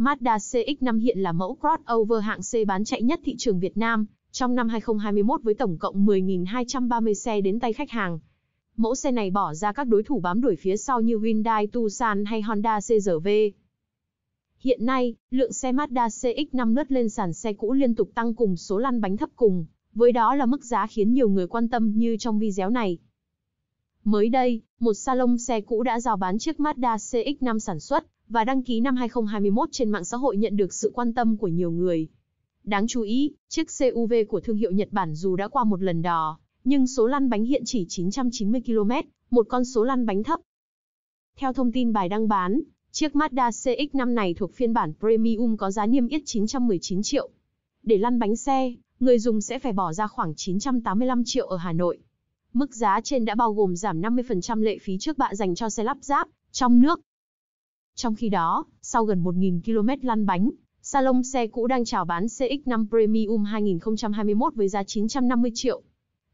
Mazda CX-5 hiện là mẫu crossover hạng C bán chạy nhất thị trường Việt Nam trong năm 2021 với tổng cộng 10.230 xe đến tay khách hàng. Mẫu xe này bỏ ra các đối thủ bám đuổi phía sau như Hyundai Tucson hay Honda CR-V. Hiện nay, lượng xe Mazda CX-5 lướt lên sàn xe cũ liên tục tăng cùng số lăn bánh thấp cùng, với đó là mức giá khiến nhiều người quan tâm như trong video này. Mới đây, một salon xe cũ đã giao bán chiếc Mazda CX-5 sản xuất và đăng ký năm 2021 trên mạng xã hội nhận được sự quan tâm của nhiều người. Đáng chú ý, chiếc CUV của thương hiệu Nhật Bản dù đã qua một lần đò, nhưng số lăn bánh hiện chỉ 990 km, một con số lăn bánh thấp. Theo thông tin bài đăng bán, chiếc Mazda CX-5 này thuộc phiên bản Premium có giá niêm yết 919 triệu. Để lăn bánh xe, người dùng sẽ phải bỏ ra khoảng 985 triệu ở Hà Nội. Mức giá trên đã bao gồm giảm 50% lệ phí trước bạ dành cho xe lắp ráp trong nước trong khi đó, sau gần 1.000 km lăn bánh, salon xe cũ đang chào bán CX-5 Premium 2021 với giá 950 triệu.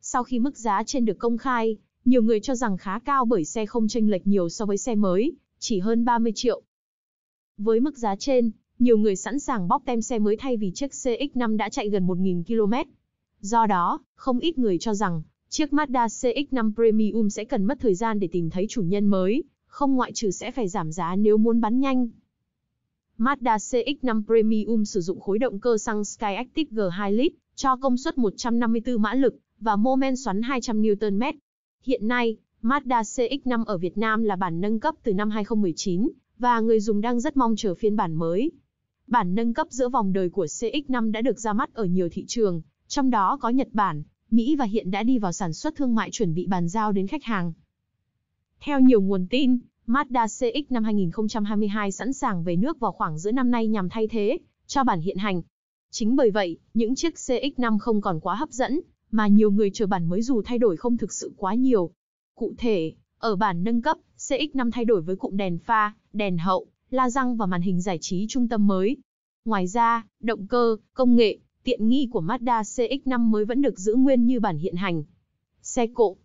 Sau khi mức giá trên được công khai, nhiều người cho rằng khá cao bởi xe không chênh lệch nhiều so với xe mới, chỉ hơn 30 triệu. Với mức giá trên, nhiều người sẵn sàng bóc tem xe mới thay vì chiếc CX-5 đã chạy gần 1.000 km. Do đó, không ít người cho rằng, chiếc Mazda CX-5 Premium sẽ cần mất thời gian để tìm thấy chủ nhân mới, không ngoại trừ sẽ phải giảm giá nếu muốn bán nhanh. Mazda CX-5 Premium sử dụng khối động cơ xăng Skyactiv G2 lít cho công suất 154 mã lực và mô men xoắn 200 Nm. Hiện nay, Mazda CX-5 ở Việt Nam là bản nâng cấp từ năm 2019 và người dùng đang rất mong chờ phiên bản mới. Bản nâng cấp giữa vòng đời của CX-5 đã được ra mắt ở nhiều thị trường, trong đó có Nhật Bản, Mỹ và hiện đã đi vào sản xuất thương mại chuẩn bị bàn giao đến khách hàng. Theo nhiều nguồn tin, Mazda CX năm 2022 sẵn sàng về nước vào khoảng giữa năm nay nhằm thay thế cho bản hiện hành. Chính bởi vậy, những chiếc CX5 không còn quá hấp dẫn, mà nhiều người chờ bản mới dù thay đổi không thực sự quá nhiều. Cụ thể, ở bản nâng cấp, CX5 thay đổi với cụm đèn pha, đèn hậu, la răng và màn hình giải trí trung tâm mới. Ngoài ra, động cơ, công nghệ, tiện nghi của Mazda CX5 mới vẫn được giữ nguyên như bản hiện hành. Xe cộ,